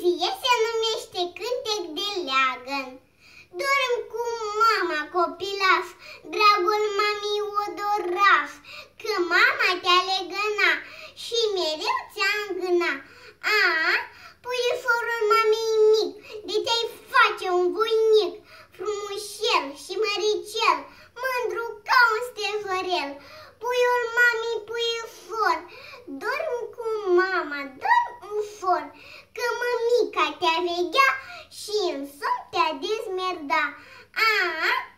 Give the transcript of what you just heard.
poezie se numește Cântec de leagăn. Dorm cu mama copilaș, dragul mami odoraș, Că mama te-a legăna și mereu ți-a îngâna. A, puiușorul mamei mic, de te-ai face un voinic, Frumușel și măricel, mândru ca un stevărel. Puiul mamei puiușor, dorm cu mama, dorm ușor, tavega și în sunt de dizmerda. A,